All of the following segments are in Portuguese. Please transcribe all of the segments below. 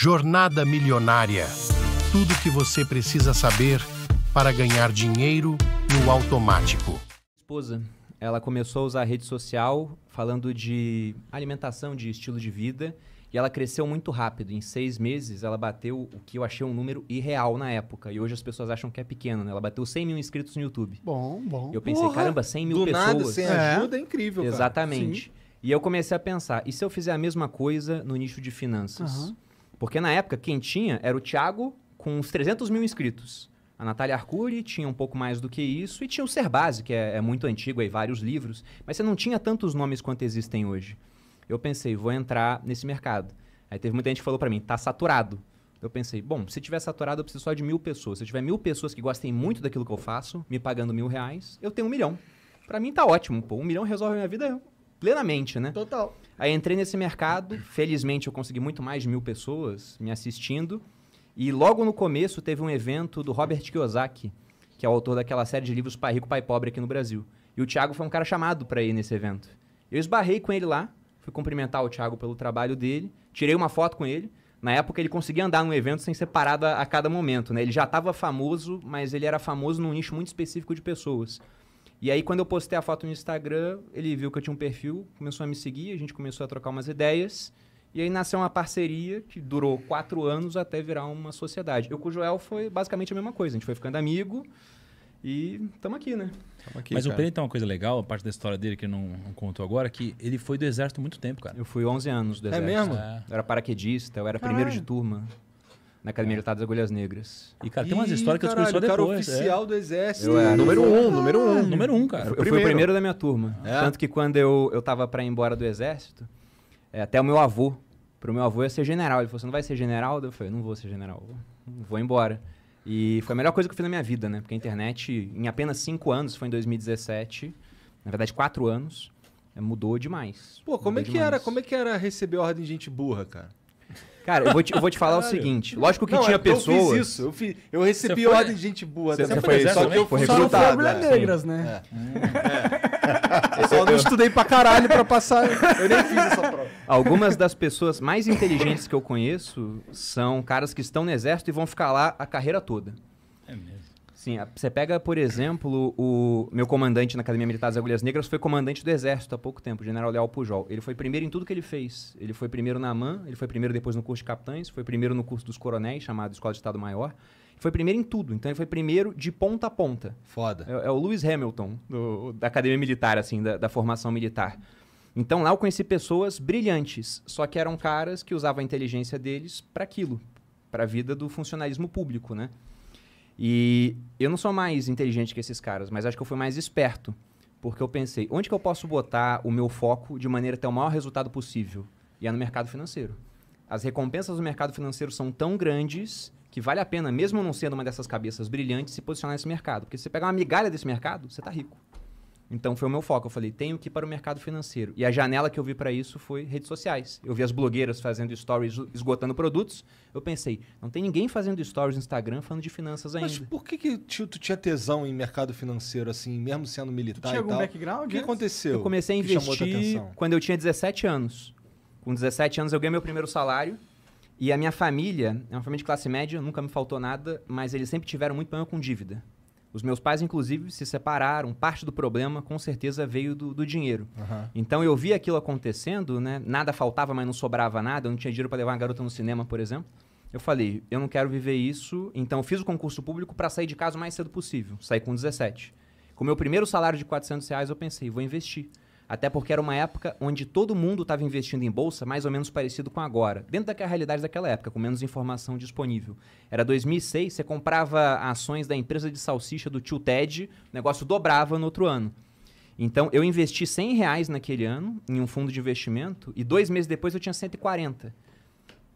Jornada Milionária. Tudo o que você precisa saber para ganhar dinheiro no automático. Esposa, ela começou a usar a rede social falando de alimentação, de estilo de vida, e ela cresceu muito rápido. Em seis meses, ela bateu o que eu achei um número irreal na época. E hoje as pessoas acham que é pequeno, né? Ela bateu 100 mil inscritos no YouTube. Bom, bom. Eu pensei, Porra, caramba, 100 mil do pessoas. Nada, sem é. ajuda é, é incrível, Exatamente. Cara. E eu comecei a pensar, e se eu fizer a mesma coisa no nicho de finanças? Uhum. Porque na época quem tinha era o Thiago com uns 300 mil inscritos. A Natália Arcuri tinha um pouco mais do que isso, e tinha o Serbase, que é, é muito antigo, aí vários livros, mas você não tinha tantos nomes quanto existem hoje. Eu pensei, vou entrar nesse mercado. Aí teve muita gente que falou para mim, tá saturado. Eu pensei, bom, se tiver saturado, eu preciso só de mil pessoas. Se tiver mil pessoas que gostem muito daquilo que eu faço, me pagando mil reais, eu tenho um milhão. Para mim tá ótimo, pô. Um milhão resolve a minha vida plenamente, né? Total. Aí entrei nesse mercado, felizmente eu consegui muito mais de mil pessoas me assistindo. E logo no começo teve um evento do Robert Kiyosaki, que é o autor daquela série de livros Pai Rico, Pai Pobre aqui no Brasil. E o Thiago foi um cara chamado para ir nesse evento. Eu esbarrei com ele lá, fui cumprimentar o Thiago pelo trabalho dele, tirei uma foto com ele. Na época ele conseguia andar num evento sem ser parado a, a cada momento, né? Ele já estava famoso, mas ele era famoso num nicho muito específico de pessoas. E aí, quando eu postei a foto no Instagram, ele viu que eu tinha um perfil, começou a me seguir, a gente começou a trocar umas ideias. E aí nasceu uma parceria que durou quatro anos até virar uma sociedade. Eu com o Joel foi basicamente a mesma coisa. A gente foi ficando amigo e estamos aqui, né? Tamo aqui, Mas cara. o Pedro tem então, uma coisa legal, a parte da história dele que não, não contou agora, é que ele foi do exército muito tempo, cara. Eu fui 11 anos do é exército. É mesmo? É. Eu era paraquedista, eu era Caralho. primeiro de turma na Academia Militar tá das Agulhas Negras. E, cara, tem umas histórias que eu descobri só depois. cara é. oficial é. do Exército. Eu Número um, número um. Número um, cara. Eu, fui o primeiro da minha turma. É. Tanto que quando eu, eu tava pra ir embora do Exército, é, até o meu avô, pro meu avô ia ser general. Ele falou, você não vai ser general? Eu falei, não vou ser general, vou embora. E foi a melhor coisa que eu fiz na minha vida, né? Porque a internet, em apenas cinco anos, foi em 2017, na verdade quatro anos, é, mudou demais. Pô, como é que demais. era? Como é que era receber ordem de gente burra, cara? Cara, eu vou te, eu vou te falar o seguinte. Lógico que Não, tinha é pessoas. Eu fiz isso. Eu, fiz, eu recebi foi- ordem de gente boa. Você- você foi- só que eu fui é né? é. Só não foi negras, né? Eu não estudei pra caralho pra passar. Eu nem fiz essa prova. Algumas das pessoas mais inteligentes que eu conheço são caras que estão no exército e vão ficar lá a carreira toda. Sim, você pega, por exemplo, o meu comandante na Academia Militar das Agulhas Negras foi comandante do Exército há pouco tempo, o General Leal Pujol. Ele foi primeiro em tudo que ele fez. Ele foi primeiro na AMAN, ele foi primeiro depois no curso de capitães, foi primeiro no curso dos coronéis, chamado Escola de Estado Maior. Foi primeiro em tudo, então ele foi primeiro de ponta a ponta. Foda. É, é o Lewis Hamilton, do, da Academia Militar, assim, da, da formação militar. Então lá eu conheci pessoas brilhantes, só que eram caras que usavam a inteligência deles para aquilo, para a vida do funcionalismo público, né? E eu não sou mais inteligente que esses caras, mas acho que eu fui mais esperto. Porque eu pensei, onde que eu posso botar o meu foco de maneira a ter o maior resultado possível? E é no mercado financeiro. As recompensas do mercado financeiro são tão grandes que vale a pena, mesmo não sendo uma dessas cabeças brilhantes, se posicionar nesse mercado. Porque se você pegar uma migalha desse mercado, você está rico. Então foi o meu foco. Eu falei, tenho que ir para o mercado financeiro. E a janela que eu vi para isso foi redes sociais. Eu vi as blogueiras fazendo stories, esgotando produtos. Eu pensei, não tem ninguém fazendo stories no Instagram falando de finanças ainda. Mas por que, que tu, tu tinha tesão em mercado financeiro, assim, mesmo sendo militar? Tu tinha algum tal? background? O que aconteceu? Eu comecei a investir quando eu tinha 17 anos. Com 17 anos eu ganhei meu primeiro salário. E a minha família, é uma família de classe média, nunca me faltou nada, mas eles sempre tiveram muito problema com dívida. Os meus pais, inclusive, se separaram. Parte do problema, com certeza, veio do, do dinheiro. Uhum. Então, eu vi aquilo acontecendo, né? Nada faltava, mas não sobrava nada. Eu não tinha dinheiro para levar uma garota no cinema, por exemplo. Eu falei, eu não quero viver isso. Então, eu fiz o concurso público para sair de casa o mais cedo possível. Saí com 17. Com meu primeiro salário de 400 reais, eu pensei, vou investir. Até porque era uma época onde todo mundo estava investindo em bolsa, mais ou menos parecido com agora, dentro da realidade daquela época, com menos informação disponível. Era 2006, você comprava ações da empresa de salsicha do tio Ted, o negócio dobrava no outro ano. Então, eu investi 100 reais naquele ano em um fundo de investimento e dois meses depois eu tinha 140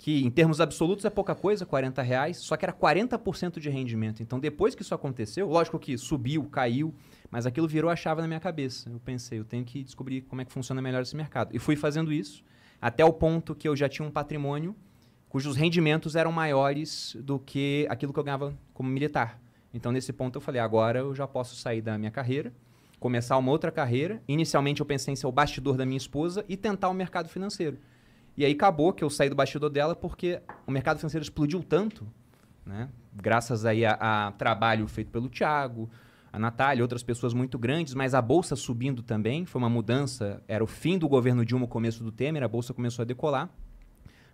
que em termos absolutos é pouca coisa, 40 reais, só que era 40% de rendimento. Então, depois que isso aconteceu, lógico que subiu, caiu, mas aquilo virou a chave na minha cabeça. Eu pensei, eu tenho que descobrir como é que funciona melhor esse mercado. E fui fazendo isso até o ponto que eu já tinha um patrimônio cujos rendimentos eram maiores do que aquilo que eu ganhava como militar. Então, nesse ponto, eu falei, agora eu já posso sair da minha carreira, começar uma outra carreira. Inicialmente, eu pensei em ser o bastidor da minha esposa e tentar o mercado financeiro. E aí acabou que eu saí do bastidor dela porque o mercado financeiro explodiu tanto, né? Graças aí a, a trabalho feito pelo Tiago, a Natália, outras pessoas muito grandes, mas a bolsa subindo também, foi uma mudança, era o fim do governo Dilma, o começo do Temer, a bolsa começou a decolar.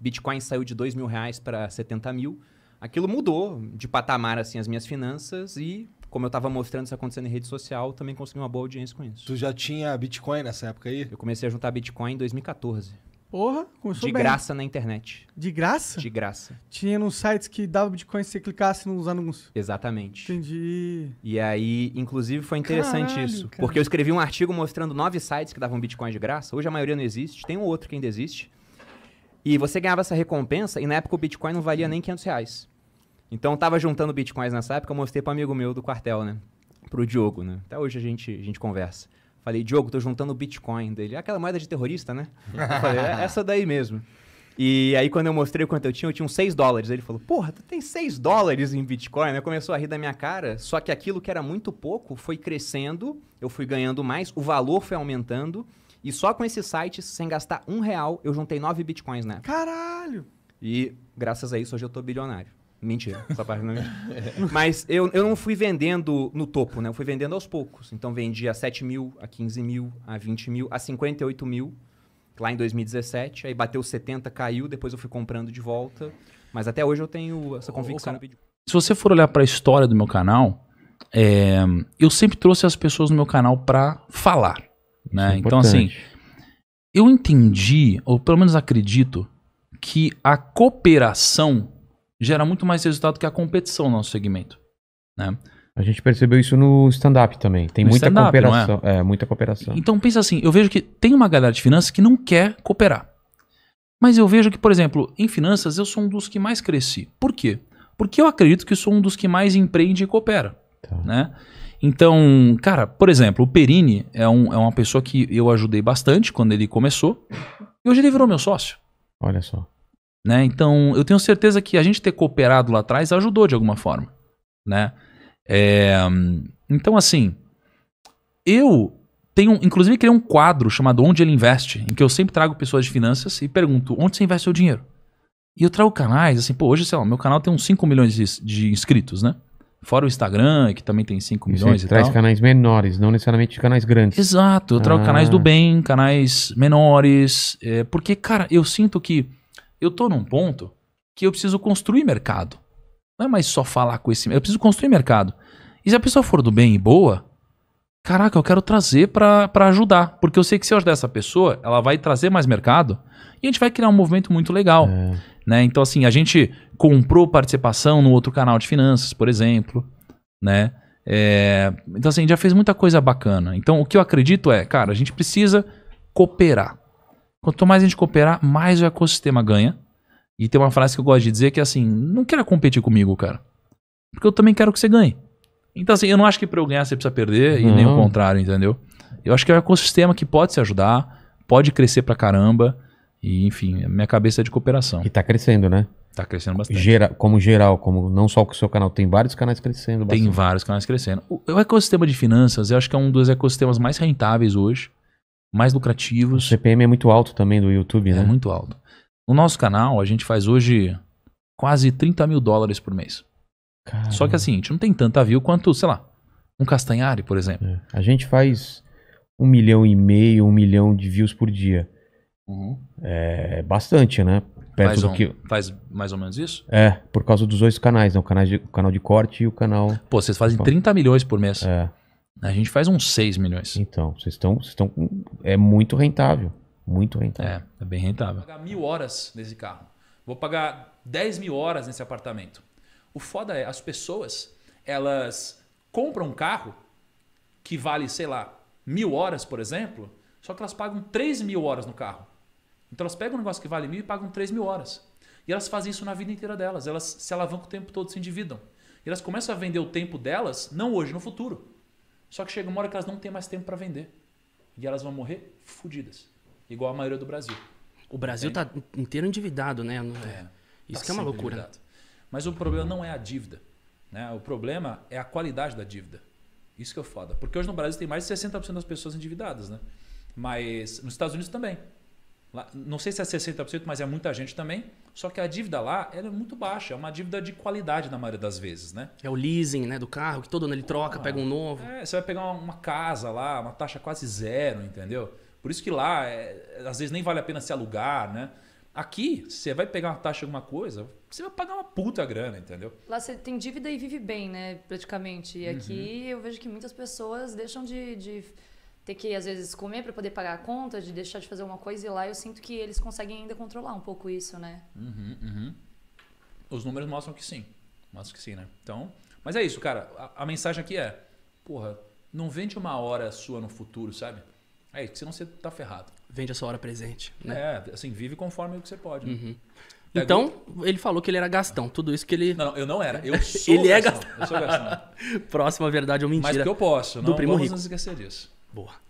Bitcoin saiu de 2 mil reais para 70 mil. Aquilo mudou de patamar assim as minhas finanças e como eu estava mostrando isso acontecendo em rede social, também consegui uma boa audiência com isso. Tu já tinha Bitcoin nessa época aí? Eu comecei a juntar Bitcoin em 2014. Porra, começou De bem. graça na internet. De graça? De graça. Tinha nos sites que dava Bitcoin se você clicasse nos anúncios. Exatamente. Entendi. E aí, inclusive, foi interessante Caralho, isso. Porque eu escrevi um artigo mostrando nove sites que davam Bitcoin de graça. Hoje a maioria não existe. Tem um outro que ainda existe. E você ganhava essa recompensa e na época o Bitcoin não valia nem 500 reais. Então, eu tava juntando Bitcoins nessa época. Eu mostrei para um amigo meu do quartel, né? Pro Diogo, né? Até hoje a gente, a gente conversa. Falei, Diogo, tô juntando Bitcoin dele. Aquela moeda de terrorista, né? Eu falei, é, é essa daí mesmo. E aí, quando eu mostrei quanto eu tinha, eu tinha uns 6 dólares. Ele falou, porra, tu tem 6 dólares em Bitcoin? Aí começou a rir da minha cara. Só que aquilo que era muito pouco foi crescendo, eu fui ganhando mais, o valor foi aumentando. E só com esse site, sem gastar um real, eu juntei 9 Bitcoins, né? Caralho! E graças a isso, hoje eu tô bilionário. Mentira, essa parte não é Mas eu, eu não fui vendendo no topo, né? Eu fui vendendo aos poucos. Então vendi a 7 mil, a 15 mil, a 20 mil, a 58 mil lá em 2017. Aí bateu 70, caiu, depois eu fui comprando de volta. Mas até hoje eu tenho essa convicção. Se você for olhar para a história do meu canal, é, eu sempre trouxe as pessoas no meu canal para falar. Né? É então, assim, eu entendi, ou pelo menos acredito, que a cooperação gera muito mais resultado que a competição no nosso segmento. Né? A gente percebeu isso no stand-up também. Tem muita é? cooperação. É? é? muita cooperação. Então pensa assim, eu vejo que tem uma galera de finanças que não quer cooperar. Mas eu vejo que, por exemplo, em finanças eu sou um dos que mais cresci. Por quê? Porque eu acredito que sou um dos que mais empreende e coopera. Tá. Né? Então, cara, por exemplo, o Perini é, um, é uma pessoa que eu ajudei bastante quando ele começou. E hoje ele virou meu sócio. Olha só. Né? Então, eu tenho certeza que a gente ter cooperado lá atrás ajudou de alguma forma. Né? É, então, assim, eu tenho, inclusive, criei um quadro chamado Onde Ele Investe, em que eu sempre trago pessoas de finanças e pergunto onde você investe seu dinheiro. E eu trago canais, assim, pô, hoje, sei lá, meu canal tem uns 5 milhões de, de inscritos, né? Fora o Instagram, que também tem 5 milhões e traz tal. canais menores, não necessariamente canais grandes. Exato, eu trago ah. canais do ah. bem, canais menores, é, porque, cara, eu sinto que eu tô num ponto que eu preciso construir mercado. Não é mais só falar com esse. Eu preciso construir mercado. E se a pessoa for do bem e boa, caraca, eu quero trazer para ajudar. Porque eu sei que se eu ajudar essa pessoa, ela vai trazer mais mercado e a gente vai criar um movimento muito legal. É. Né? Então, assim, a gente comprou participação no outro canal de finanças, por exemplo. Né? É... então, assim, já fez muita coisa bacana. Então, o que eu acredito é, cara, a gente precisa cooperar. Quanto mais a gente cooperar, mais o ecossistema ganha. E tem uma frase que eu gosto de dizer que é assim: não queira competir comigo, cara. Porque eu também quero que você ganhe. Então, assim, eu não acho que para eu ganhar você precisa perder uhum. e nem o uhum. contrário, entendeu? Eu acho que é um ecossistema que pode se ajudar, pode crescer pra caramba. E, enfim, é minha cabeça é de cooperação. E tá crescendo, né? Tá crescendo bastante. Gera, como geral, como não só o seu canal, tem vários canais crescendo. Bastante. Tem vários canais crescendo. O, o ecossistema de finanças, eu acho que é um dos ecossistemas mais rentáveis hoje mais lucrativos. O CPM é muito alto também do YouTube, é né? É muito alto. No nosso canal, a gente faz hoje quase 30 mil dólares por mês. Caramba. Só que assim, a gente não tem tanta view quanto, sei lá, um Castanhari, por exemplo. É. A gente faz um milhão e meio, um milhão de views por dia. Uhum. É bastante, né? Perto faz, do que... faz mais ou menos isso? É, por causa dos dois canais, né? O canal de, o canal de corte e o canal. Pô, vocês fazem 30 milhões por mês. É. A gente faz uns 6 milhões. Então, vocês estão. Vocês estão. É muito rentável. Muito rentável. É, é bem rentável. Vou pagar mil horas nesse carro. Vou pagar 10 mil horas nesse apartamento. O foda é, as pessoas, elas compram um carro que vale, sei lá, mil horas, por exemplo, só que elas pagam 3 mil horas no carro. Então elas pegam um negócio que vale mil e pagam 3 mil horas. E elas fazem isso na vida inteira delas. Elas se alavancam o tempo todo, se endividam. E elas começam a vender o tempo delas, não hoje, no futuro. Só que chega uma hora que elas não têm mais tempo para vender. E elas vão morrer fodidas. Igual a maioria do Brasil. O Brasil está inteiro endividado, né? É, Isso tá que é uma loucura. Endividado. Mas o problema não é a dívida. Né? O problema é a qualidade da dívida. Isso que é foda. Porque hoje no Brasil tem mais de 60% das pessoas endividadas, né? Mas nos Estados Unidos também. Lá, não sei se é 60%, mas é muita gente também. Só que a dívida lá é muito baixa, é uma dívida de qualidade na maioria das vezes, né? É o leasing né, do carro, que todo ano ele troca, ah, pega um novo. É, você vai pegar uma, uma, casa lá, uma taxa quase zero, entendeu? Por isso que lá, é, às vezes, nem vale a pena se alugar, né? Aqui, você vai pegar uma taxa de alguma coisa, você vai pagar uma puta grana, entendeu? Lá você tem dívida e vive bem, né? Praticamente. E aqui uhum. eu vejo que muitas pessoas deixam de, de ter que, às vezes, comer para poder pagar a conta, de deixar de fazer uma coisa e lá, eu sinto que eles conseguem ainda controlar um pouco isso, né? Uhum, uhum. Os números mostram que sim. Mostram que sim, né? Então, mas é isso, cara. A, a mensagem aqui é, porra, não vende uma hora sua no futuro, sabe? É isso, senão você tá ferrado. Vende a sua hora presente. Né? É, assim, vive conforme o que você pode. Né? Uhum. Então, ele falou que ele era Gastão. Tudo isso que ele. Não, não eu não era. Eu sou ele Gastão. é Gastão. Eu sou Gastão. Próxima verdade ou é mentira. Mas que eu posso. Do não primo vamos rico. esquecer disso. Boa.